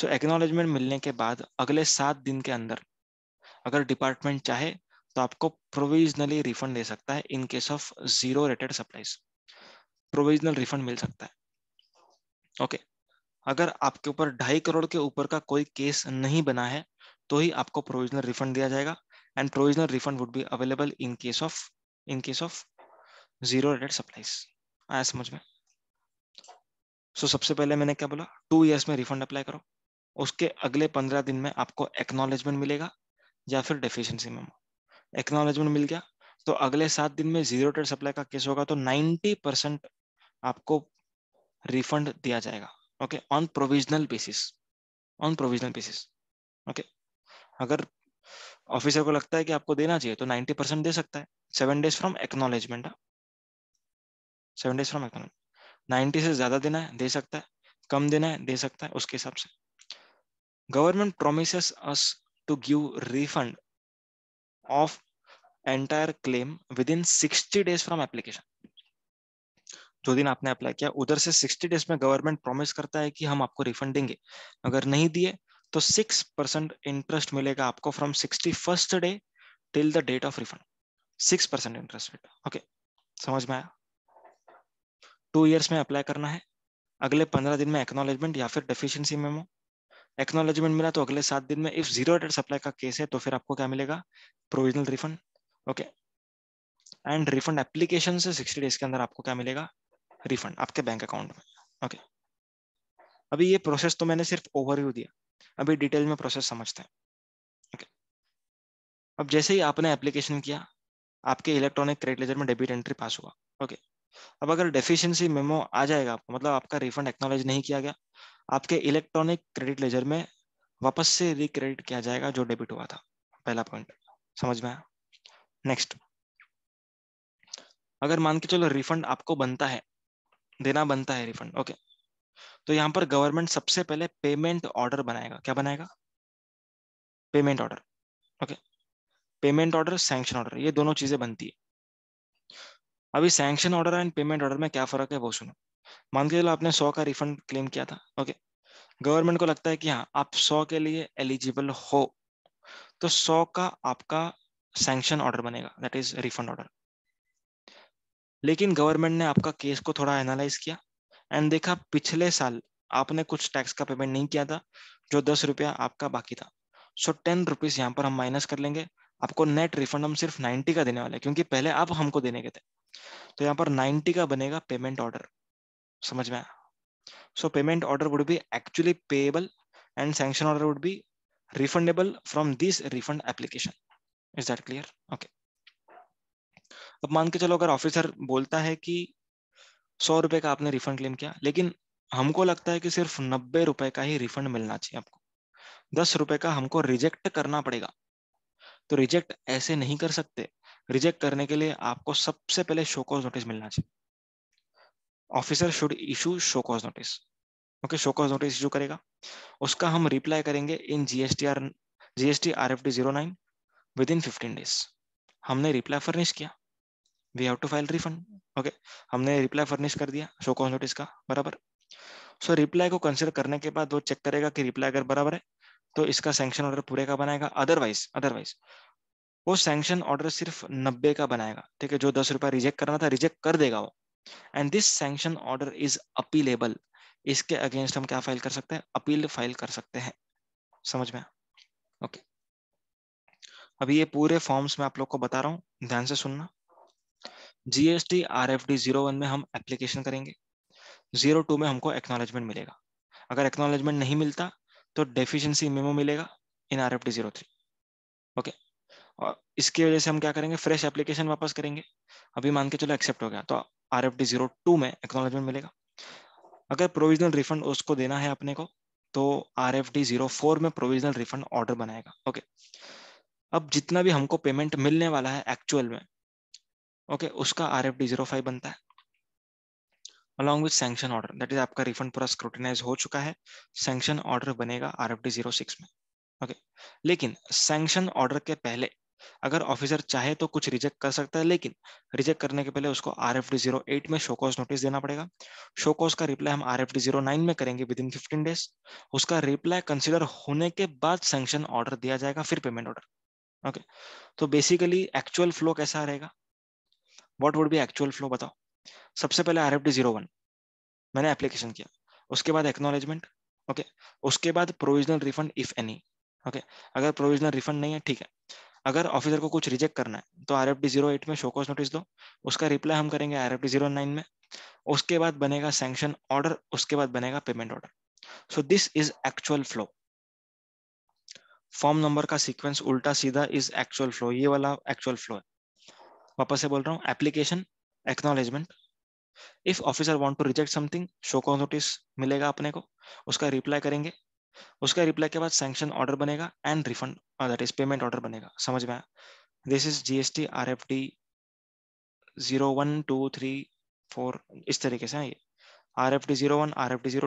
A: सो एक्नोलेजमेंट मिलने के बाद अगले सात दिन के अंदर अगर डिपार्टमेंट चाहे तो आपको प्रोविजनली रिफंड दे सकता है in case of zero rated supplies provisional refund मिल सकता है ओके okay. अगर आपके ऊपर ढाई करोड़ के ऊपर का कोई केस नहीं बना है तो ही आपको प्रोविजनल रिफंड दिया जाएगा and provisional refund would be available in case of in case of zero rated supplies आया समझ में सो so, सबसे पहले मैंने क्या बोला टू ईयर्स में रिफंड अप्लाई करो उसके अगले पंद्रह दिन में आपको एक्नोलेजमेंट मिलेगा या फिर डेफिशिएंसी मेमो एक्नोलेजमेंट मिल गया तो अगले सात दिन में जीरो ट्रेड सप्लाई का केस होगा तो नाइन्टी परसेंट आपको रिफंड दिया जाएगा okay on provisional basis on provisional basis okay अगर ऑफिसर को लगता है कि आपको देना चाहिए तो नाइन्टी परसेंट दे सकता है seven days from acknowledgement seven days from acknowledgement ninety से ज्यादा देना है दे सकता है कम देना है दे सकता है उसके हिसाब से government promises us to give refund of entire claim within 60 days from application जो दिन आपने अप्लाई किया उधर से सिक्सटी डेज में गवर्नमेंट प्रॉमिस करता है कि हम आपको रिफंड देंगे अगर नहीं दिए तो सिक्स परसेंट इंटरेस्ट मिलेगा आपको from sixty first day till the date of refund six percent interest rate okay समझ में आया टू ईयर्स में अप्लाई करना है अगले पंद्रह दिन में एक्नोलेजमेंट या फिर डेफिशिएंसी मेमो एक्नोलॉजमेंट मिला तो अगले सात दिन में इफ जीरो सप्लाई का केस है तो फिर आपको क्या मिलेगा provisional refund okay and refund application से सिक्सटी डेज के अंदर आपको क्या मिलेगा रिफंड आपके बैंक अकाउंट में ओके अभी ये प्रोसेस तो मैंने सिर्फ ओवरव्यू दिया अभी डिटेल में प्रोसेस समझते हैं ओके अब जैसे ही आपने एप्लीकेशन किया आपके इलेक्ट्रॉनिक क्रेडिट लेजर में डेबिट एंट्री पास हुआ ओके अब अगर डेफिशिएंसी मेमो आ जाएगा आपको मतलब आपका रिफंड एक्नोलेज नहीं किया गया आपके इलेक्ट्रॉनिक क्रेडिट लेजर में वापस से रिक्रेडिट किया जाएगा जो डेबिट हुआ था पहला पॉइंट समझ में आया नेक्स्ट अगर मान के चलो रिफंड आपको बनता है देना बनता है रिफंड ओके तो यहां पर गवर्नमेंट सबसे पहले पेमेंट ऑर्डर बनाएगा क्या बनाएगा payment order okay payment order sanction order ये दोनों चीजें बनती है अभी sanction order and payment order में क्या फर्क है वो सुनो मान के चलो आपने सौ का रिफंड क्लेम किया था ओके गवर्नमेंट को लगता है कि हाँ आप सौ के लिए एलिजिबल हो तो सौ का आपका सेंक्शन ऑर्डर बनेगा दैट इज रिफंड ऑर्डर लेकिन गवर्नमेंट ने आपका केस को थोड़ा एनालाइज किया एंड देखा पिछले साल आपने कुछ टैक्स का पेमेंट नहीं किया था जो दस रुपया आपका बाकी था सो टेन रुपीज यहाँ पर हम माइनस कर लेंगे आपको नेट रिफंड हम सिर्फ नाइन्टी का देने वाले क्योंकि पहले आप हमको देने के थे तो यहाँ पर नाइन्टी का बनेगा पेमेंट ऑर्डर समझ में आया so payment order would be actually payable and sanction order would be refundable from this refund application is that clear okay अब मान के चलो अगर ऑफिसर बोलता है कि सौ रुपए का आपने रिफंड क्लेम किया लेकिन हमको लगता है कि सिर्फ नब्बे रुपए का ही रिफंड मिलना चाहिए आपको दस रुपए का हमको रिजेक्ट करना पड़ेगा तो रिजेक्ट ऐसे नहीं कर सकते रिजेक्ट करने के लिए आपको सबसे पहले शोकॉज नोटिस मिलना चाहिए officer should issue show cause notice okay show cause notice issue करेगा उसका हम रिप्लाई करेंगे in GST R GST R F D zero nine within fifteen days हमने रिप्लाई फर्निश किया we have to file refund okay हमने reply furnish कर दिया show cause notice का बराबर सो so, रिप्लाई को कंसिडर करने के बाद वो चेक करेगा कि रिप्लाई अगर बराबर है तो इसका सेंक्शन ऑर्डर पूरे का बनाएगा अदरवाइज अदरवाइज वो सेंक्शन ऑर्डर सिर्फ नब्बे का बनाएगा ठीक है जो दस रुपया रिजेक्ट करना था रिजेक्ट कर देगा वो and this sanction order is appealable इसके अगेंस्ट हम क्या फाइल कर सकते हैं अपील फाइल कर सकते हैं समझ में ओके okay. अभी ये पूरे फॉर्म्स में आप लोग को बता रहा हूँ ध्यान से सुनना GST R F D zero one में हम एप्लीकेशन करेंगे जीरो टू में हमको एक्नॉलेजमेंट मिलेगा अगर एक्नॉलेजमेंट नहीं मिलता तो डेफिशिएंसी मेमो मिलेगा in R F D zero three okay और इसकी वजह से हम क्या करेंगे फ्रेश एप्लीकेशन वापस करेंगे अभी मान के चलो एक्सेप्ट हो गया तो R F D zero two में एक्नोलॉजमेंट मिलेगा अगर प्रोविजनल रिफंड उसको देना है अपने को तो R F D zero four में प्रोविजनल रिफंड ऑर्डर बनाएगा ओके अब जितना भी हमको पेमेंट मिलने वाला है एक्चुअल में ओके उसका R F D zero five बनता है along with sanction order that is आपका रिफंड पूरा स्क्रूटिनाइज हो चुका है सेंक्शन ऑर्डर बनेगा R F D zero six में ओके लेकिन सेंक्शन ऑर्डर के पहले अगर ऑफिसर चाहे तो कुछ रिजेक्ट कर सकता है लेकिन रिजेक्ट करने के पहले उसको R F D zero eight में शोकॉज नोटिस देना पड़ेगा शोकॉज का रिप्लाई हम R F D zero nine में करेंगे विद इन फिफ्टीन डेज उसका रिप्लाई कंसिडर होने के बाद सेंक्शन ऑर्डर दिया जाएगा फिर पेमेंट ऑर्डर ओके तो बेसिकली एक्चुअल फ्लो कैसा रहेगा what would be actual flow बताओ सबसे पहले R F D zero one मैंने एप्लीकेशन किया उसके बाद एक्नोलेजमेंट ओके उसके बाद provisional refund if any okay अगर प्रोविजनल रिफंड नहीं है ठीक है अगर ऑफिसर को कुछ रिजेक्ट करना है तो R F D zero eight में शोकॉज नोटिस दो उसका रिप्लाई हम करेंगे R F D zero nine में उसके बाद बनेगा सेंक्शन ऑर्डर उसके बाद बनेगा payment order so this is actual flow form number का सीक्वेंस उल्टा सीधा इज एक्चुअल फ्लो ये वाला एक्चुअल फ्लो है वापस से बोल रहा हूँ application acknowledgement if officer want to reject something show cause notice मिलेगा अपने को उसका रिप्लाई करेंगे उसका रिप्लाई के बाद सैंक्शन ऑर्डर बनेगा and refund that is payment order बनेगा समझ में this is GST three four इस तरीके से है हाँ ये R R R F F F zero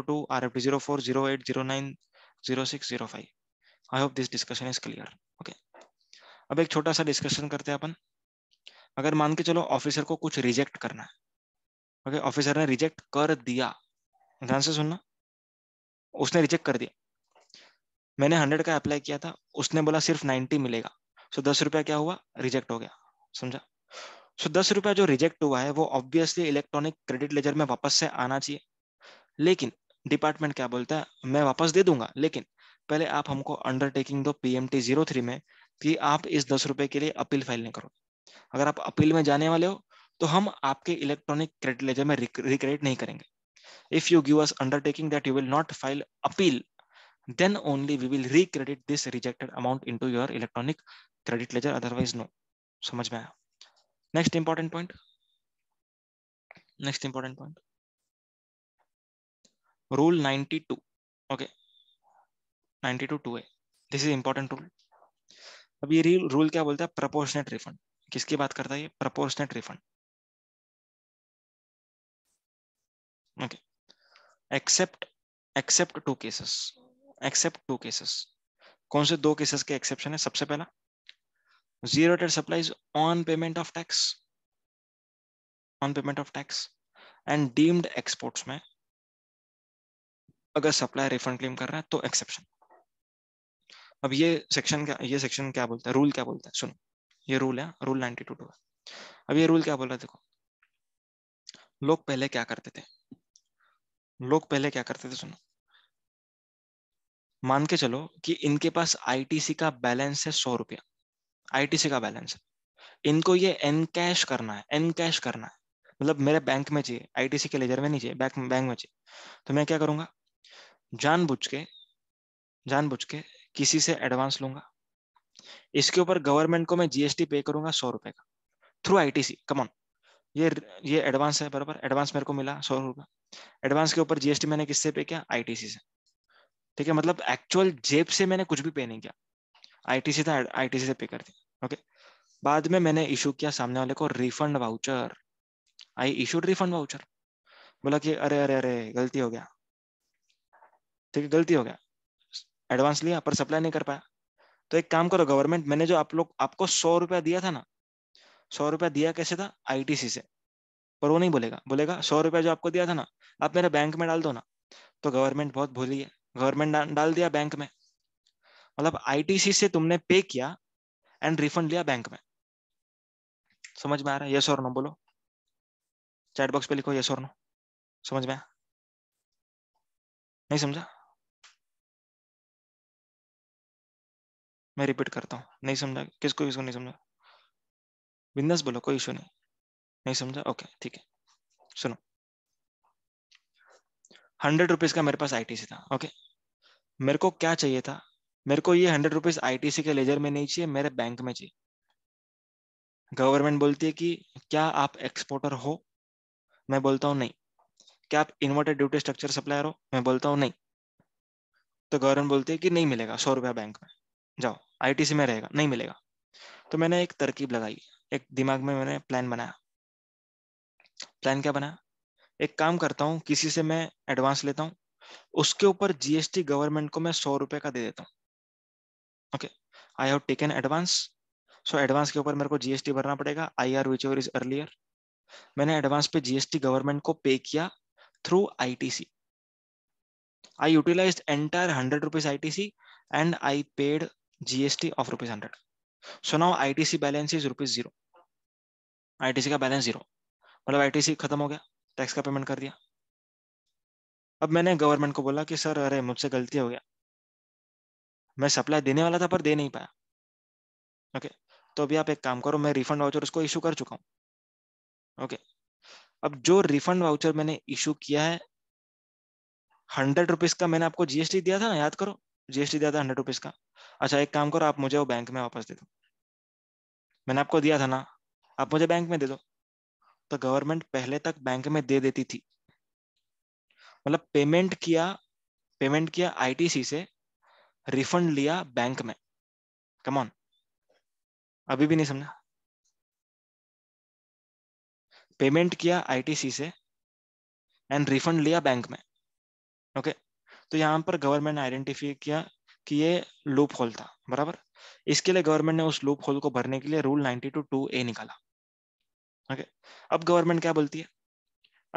A: zero one two zero four zero eight zero nine zero six zero five I hope this discussion is clear okay अब एक छोटा सा डिस्कशन करते हैं अपन अगर मान के चलो ऑफिसर को कुछ रिजेक्ट करना है ओके okay, ऑफिसर ने रिजेक्ट कर दिया ध्यान से सुनना उसने रिजेक्ट कर दिया मैंने हंड्रेड का अप्लाई किया था उसने बोला सिर्फ नाइन्टी मिलेगा सो दस रुपया क्या हुआ रिजेक्ट हो गया समझा सो दस रुपया जो रिजेक्ट हुआ है वो ऑब्वियसली इलेक्ट्रॉनिक क्रेडिट लेजर में वापस से आना चाहिए लेकिन डिपार्टमेंट क्या बोलता है मैं वापस दे दूंगा लेकिन पहले आप हमको अंडरटेकिंग दो पी जीरो थ्री में कि आप इस दस रुपए के लिए अपील फाइल नहीं करो अगर आप अपील में जाने वाले हो तो हम आपके इलेक्ट्रॉनिक क्रेडिट लेजर में रिक्रेडिट नहीं करेंगे if you give us undertaking that you will not file appeal then only we will recredit this rejected amount into your electronic credit ledger otherwise no samajh mein aaya next important point next important point rule 92 okay 92 2a this is important rule अब ये rule kya bolta hai proportionate refund kiski baat karta hai ye proportionate refund okay except except two cases except two cases कौन से दो cases के exception है सबसे पहला zero date supplies on payment of tax on payment of tax and deemed exports में अगर supply refund claim कर रहा है तो एक्सेप्शन अब ये सेक्शन क्या ये सेक्शन क्या बोलता है रूल क्या बोलता है सुनो ये रूल है रूल नाइनटी टू टू अब ये रूल क्या बोल रहा है देखो लोग पहले क्या करते थे लोग पहले क्या करते थे सुनो मान के चलो कि इनके पास आईटीसी का बैलेंस है सौ रुपया आईटीसी का बैलेंस है इनको ये एन कैश करना है एन कैश करना है मतलब मेरे बैंक में चाहिए आईटीसी के लेजर में नहीं चाहिए बैंक बैंक में चाहिए तो मैं क्या करूंगा जानबूझ के जानबूझ के किसी से एडवांस लूंगा इसके ऊपर गवर्नमेंट को मैं जीएसटी पे करूंगा सौ रुपए का थ्रू आईटीसी कमॉन ये ये एडवांस है बराबर एडवांस मेरे को मिला सौ रुपया एडवांस के ऊपर जीएसटी मैंने किससे पे किया आईटीसी से ठीक है मतलब एक्चुअल जेब से मैंने कुछ भी पे नहीं किया आईटीसी था आईटीसी से पे कर दिया ओके बाद में मैंने इशू किया सामने वाले को refund voucher I issued refund voucher बोला कि अरे अरे अरे गलती हो गया ठीक है गलती हो गया एडवांस लिया पर सप्लाई नहीं कर पाया तो एक काम करो गवर्नमेंट मैंने जो आप लोग आपको सौ रुपया दिया था ना सौ रुपया दिया कैसे था आईटीसी से पर वो नहीं बोलेगा बोलेगा सौ रुपया जो आपको दिया था ना आप मेरे बैंक में डाल दो ना तो गवर्नमेंट बहुत भूली है गवर्नमेंट डाल दिया बैंक में मतलब आईटीसी से तुमने पे किया एंड रिफंड लिया बैंक में समझ में आ रहा है यस और नो बोलो चैट बॉक्स पे लिखो यस और नो समझ में
B: नहीं समझा मैं रिपीट
A: करता हूँ नहीं समझा किसको किसको नहीं समझा बिंदस बोलो कोई इशू नहीं नहीं समझा ओके ठीक है सुनो हंड्रेड रुपीज का मेरे पास आईटीसी था ओके मेरे को क्या चाहिए था मेरे को ये हंड्रेड रुपीज आईटीसी के लेजर में नहीं चाहिए मेरे बैंक में चाहिए गवर्नमेंट बोलती है कि क्या आप एक्सपोर्टर हो मैं बोलता हूँ नहीं क्या आप इन्वर्टेड ड्यूटी स्ट्रक्चर सप्लायर हो मैं बोलता हूँ नहीं तो गवर्नमेंट बोलती है कि नहीं मिलेगा सौ रुपया बैंक में जाओ आईटीसी में रहेगा नहीं मिलेगा तो मैंने एक तरकीब लगाई एक दिमाग में मैंने प्लान बनाया प्लान क्या बनाया एक काम करता हूँ किसी से मैं एडवांस लेता हूँ उसके ऊपर जीएसटी गवर्नमेंट को मैं सौ रुपए का दे देता हूँ okay I have taken advance so advance के ऊपर मेरे को जीएसटी भरना पड़ेगा I R whichever is earlier मैंने एडवांस पे जीएसटी गवर्नमेंट को पे किया through ITC I utilized entire 100 rupees ITC and I paid GST of rupees 100. So now ITC balance is rupees zero. ITC का balance zero मतलब ITC खत्म हो गया tax का पेमेंट कर दिया अब मैंने गवर्नमेंट को बोला कि सर अरे मुझसे गलती हो गया मैं सप्लाई देने वाला था पर दे नहीं पाया ओके तो अभी आप एक काम करो मैं रिफंड वाउचर उसको इशू कर चुका हूँ ओके अब जो रिफंड वाउचर मैंने इशू किया है हंड्रेड रुपीज का मैंने आपको जीएसटी दिया था ना याद करो जीएसटी दिया था हंड्रेड रुपीज का अच्छा एक काम करो आप मुझे वो बैंक में वापस दे दो मैंने आपको दिया था ना आप मुझे बैंक में दे दो तो गवर्नमेंट पहले तक बैंक में दे देती थी मतलब पेमेंट किया पेमेंट किया आईटीसी से रिफंड लिया बैंक में कमॉन अभी भी नहीं समझा पेमेंट किया आईटीसी से एंड रिफंड लिया बैंक में ओके okay? तो यहां पर गवर्नमेंट ने आइडेंटिफाई किया कि ये लूप होल था बराबर इसके लिए गवर्नमेंट ने उस लूप होल को भरने के लिए रूल टू टू ए निकाला ओके okay? अब गवर्नमेंट क्या बोलती है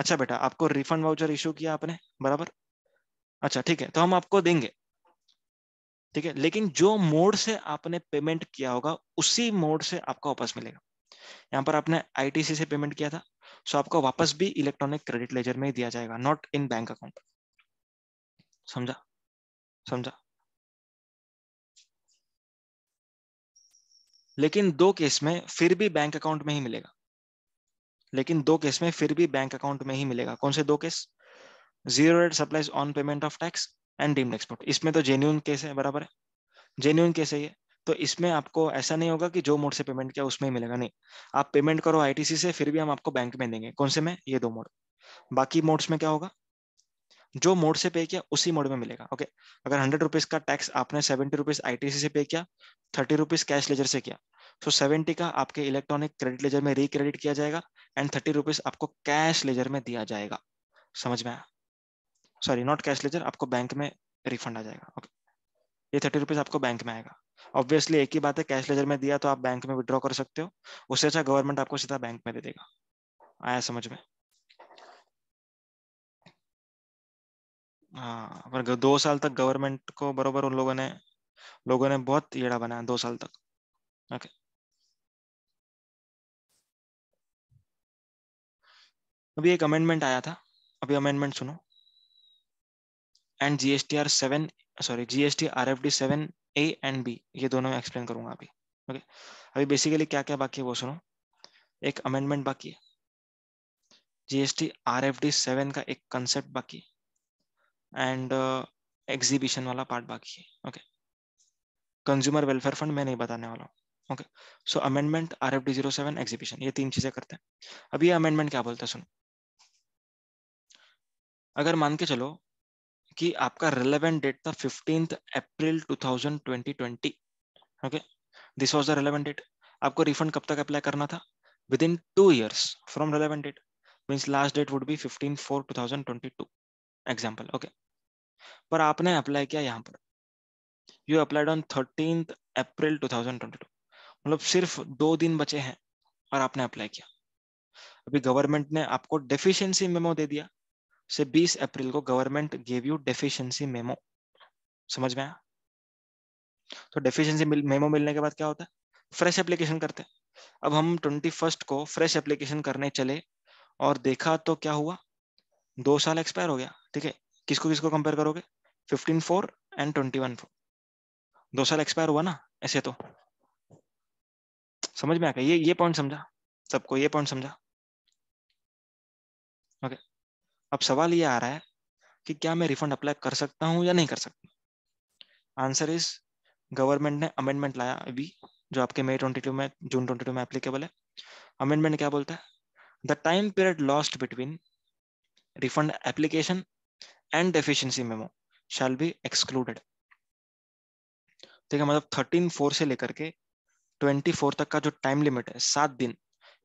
A: अच्छा बेटा आपको रिफंड वाउचर इशू किया आपने बराबर अच्छा ठीक है तो हम आपको देंगे ठीक है लेकिन जो मोड से आपने पेमेंट किया होगा उसी मोड से आपको वापस मिलेगा यहाँ पर आपने आईटीसी से पेमेंट किया था सो आपको वापस भी इलेक्ट्रॉनिक क्रेडिट लेजर में ही दिया जाएगा नॉट इन बैंक अकाउंट समझा समझा लेकिन दो केस में फिर भी बैंक अकाउंट में ही मिलेगा लेकिन दो केस में फिर भी बैंक अकाउंट में ही मिलेगा कौन से दो case zero rate supplies on payment of tax and deemed export इसमें तो जेन्यून केस है बराबर है जेन्यून केस है ये तो इसमें आपको ऐसा नहीं होगा कि जो मोड से पेमेंट किया उसमें ही मिलेगा नहीं आप पेमेंट करो आईटीसी से फिर भी हम आपको बैंक में देंगे कौन से में ये दो मोड बाकी मोड्स में क्या होगा जो मोड से पे किया उसी मोड में मिलेगा ओके अगर हंड्रेड रुपीज का टैक्स आपने सेवेंटी रुपीज आईटीसी से पे किया थर्टी रुपीज कैश लेजर से किया सो so, सेवेंटी का आपके इलेक्ट्रॉनिक क्रेडिट लेजर में रिक्रेडिट किया जाएगा एंड थर्टी रुपीज आपको कैश लेजर में दिया जाएगा समझ में आया सॉरी नॉट कैश लेजर आपको बैंक में रिफंड आ जाएगा ओके ये थर्टी रुपीज आपको बैंक में आएगा ऑब्वियसली एक ही बात है कैश लेजर में दिया तो आप बैंक में विद्रॉ कर सकते हो उससे अच्छा गवर्नमेंट आपको सीधा बैंक में दे देगा आया समझ में हाँ पर दो साल तक गवर्नमेंट को बरोबर उन लोगों ने लोगों ने बहुत येड़ा बनाया दो साल तक ओके अभी एक अमेंडमेंट आया था अभी अमेंडमेंट सुनो and GSTR seven sorry GST R F D seven A and B ये दोनों एक्सप्लेन करूंगा अभी ओके अभी बेसिकली क्या क्या बाकी है वो सुनो एक अमेंडमेंट बाकी है GST R F D seven का एक कंसेप्ट बाकी है एंड एग्जीबिशन uh, वाला पार्ट बाकी है ओके कंज्यूमर वेलफेयर फंड मैं नहीं बताने वाला हूँ okay so amendment R F D zero seven exhibition ये तीन चीजें करते हैं अब ये अमेंडमेंट क्या बोलता है सुनो अगर मान के चलो कि आपका रिलेवेंट डेट था fifteen April twenty okay this was the relevant date आपको रिफंड कब तक अप्लाई करना था within two years from relevant date means last date would be fifteen four two thousand twenty two example okay पर आपने apply किया यहाँ पर you applied on thirteen April 2022 मतलब सिर्फ दो दिन बचे हैं और आपने अप्लाई किया अभी गवर्नमेंट ने आपको डेफिशिएंसी मेमो दे दिया से 20 अप्रैल को government gave you deficiency memo समझ में आया तो डेफिशिएंसी मेमो मिलने के बाद क्या होता है फ्रेश एप्लीकेशन करते हैं अब हम ट्वेंटी को फ्रेश एप्लीकेशन करने चले और देखा तो क्या हुआ दो साल एक्सपायर हो गया ठीक है किसको किसको कंपेयर करोगे fifteen four and twenty one four दो साल एक्सपायर हुआ ना ऐसे तो समझ में आ गया ये ये पॉइंट समझा सबको ये पॉइंट समझा ओके अब सवाल ये आ रहा है कि क्या मैं रिफंड अप्लाई कर सकता हूँ या नहीं कर सकता आंसर इज गवर्नमेंट ने अमेंडमेंट लाया अभी जो आपके मई ट्वेंटी टू में जून ट्वेंटी टू में एप्लीकेबल है अमेंडमेंट क्या बोलता है the time period lost between refund application and deficiency memo shall be excluded ठीक है मतलब 13 फोर से लेकर के 24 तक का जो टाइम लिमिट है सात दिन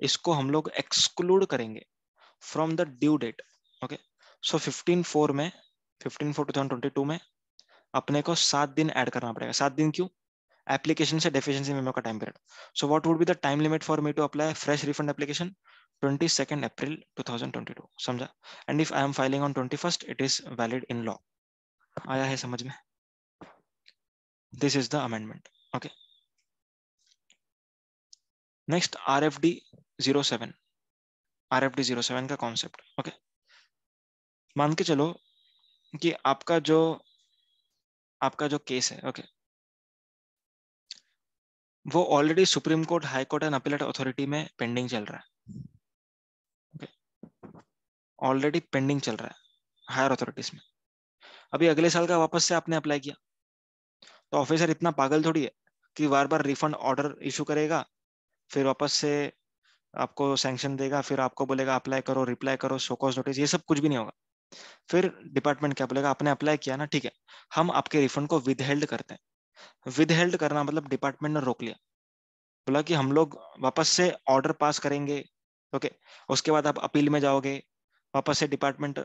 A: इसको हम लोग एक्सक्लूड करेंगे from the due date okay so 15 four में 15 फोर टू थाउजेंड में अपने को सात दिन ऐड करना पड़ेगा सात दिन क्यों एप्लीकेशन से डेफिशिएंसी मेमो का time period so what would be the time limit for me to apply fresh refund application 22nd April 2022 समझा and if I am filing on 21st it is valid in law आया है समझ में this is the amendment okay next R F D zero seven R F D zero seven का concept okay मान के चलो कि आपका जो आपका जो केस है ओके okay, वो already supreme court high court and appellate authority में पेंडिंग चल रहा है ऑलरेडी पेंडिंग चल रहा है हायर अथॉरिटीज में अभी अगले साल का वापस से आपने अप्लाई किया तो ऑफिसर इतना पागल थोड़ी है कि बार बार रिफंड ऑर्डर इशू करेगा फिर वापस से आपको सैंक्शन देगा फिर आपको बोलेगा अप्लाई करो रिप्लाई करो सोकोज नोटिस ये सब कुछ भी नहीं होगा फिर डिपार्टमेंट क्या बोलेगा आपने अप्लाई किया ना ठीक है हम आपके रिफंड को विदहेल्ड करते हैं विदहेल्ड करना मतलब डिपार्टमेंट ने रोक लिया बोला कि हम लोग वापस से ऑर्डर पास करेंगे ओके उसके बाद आप अपील में जाओगे वापस से department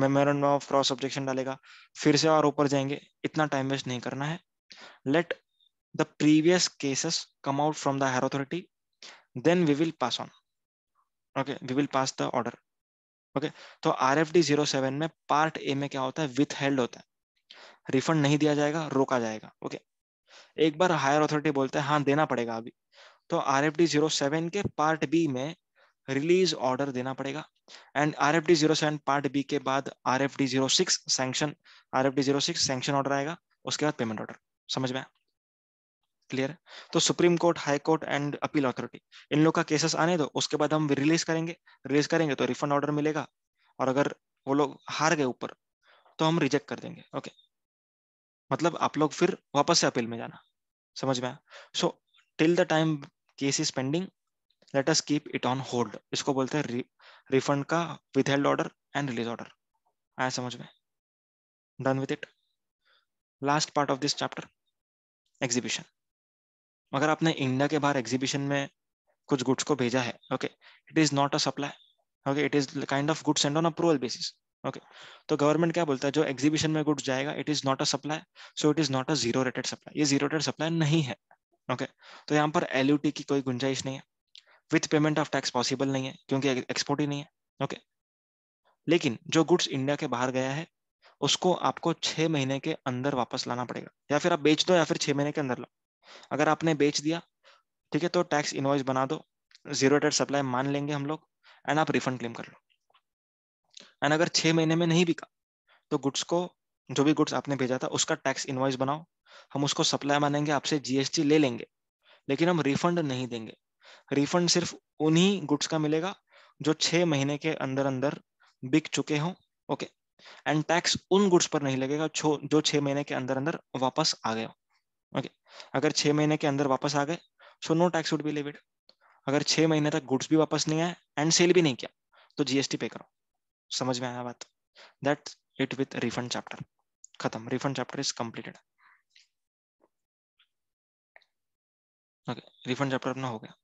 A: memorandum of cross objection डालेगा फिर से और ऊपर जाएंगे इतना टाइम वेस्ट नहीं करना है let the previous cases come out from the higher authority then we will pass on okay we will pass the order okay तो R F D zero seven में पार्ट ए में क्या होता है with held होता है refund नहीं दिया जाएगा रोका जाएगा ओके okay. एक बार हायर अथॉरिटी बोलते हैं हाँ देना पड़ेगा अभी तो R F D zero seven के पार्ट बी में रिलीज ऑर्डर देना पड़ेगा and R F D zero seven part B के बाद R F D zero six sanction R F D zero six sanction order आएगा उसके बाद पेमेंट ऑर्डर समझ में क्लियर है तो supreme court high court and appeal authority इन लोग का केसेस आने दो उसके बाद हम रिलीज करेंगे रिलीज करेंगे तो रिफंड ऑर्डर मिलेगा और अगर वो लोग हार गए ऊपर तो हम रिजेक्ट कर देंगे ओके मतलब आप लोग फिर वापस से अपील में जाना समझ में so till the time case is pending let us keep it on hold इसको बोलते हैं रिफंड का withheld order and release order आया समझ में done with it last part of this chapter exhibition अगर आपने इंडिया के बाहर एग्जीबिशन में कुछ गुड्स को भेजा है okay it is not a supply okay it is kind of goods and on approval basis okay तो गवर्नमेंट क्या बोलता है जो एग्जीबिशन में गुड्स जाएगा it is not a supply so it is not a zero rated supply ये zero rated supply नहीं है ओके okay? तो यहाँ पर एल की कोई गुंजाइश नहीं है with payment of tax possible नहीं है क्योंकि एक्सपोर्ट ही नहीं है ओके लेकिन जो गुड्स इंडिया के बाहर गया है उसको आपको छह महीने के अंदर वापस लाना पड़ेगा या फिर आप बेच दो या फिर छह महीने के अंदर लाओ अगर आपने बेच दिया ठीक है तो टैक्स इनवॉइस बना दो जीरो डेट सप्लाई मान लेंगे हम लोग एंड आप रिफंड क्लेम कर लो एंड अगर छह महीने में नहीं बिका तो गुड्स को जो भी गुड्स आपने भेजा था उसका टैक्स इनवॉइस बनाओ हम उसको सप्लाई मानेंगे आपसे जीएसटी ले लेंगे लेकिन हम रिफंड नहीं देंगे रिफंड सिर्फ उन्हीं गुड्स का मिलेगा जो छह महीने के अंदर अंदर बिक चुके हों ओके एंड टैक्स उन गुड्स पर नहीं लगेगा जो छह महीने के अंदर अंदर वापस आ गए ओके अगर छह महीने के अंदर वापस आ गए so no tax would be levied अगर छह महीने तक गुड्स भी वापस नहीं आए एंड सेल भी नहीं किया तो जीएसटी पे करो समझ में आया बात that it with refund chapter खत्म refund chapter is completed
B: okay refund chapter अपना हो गया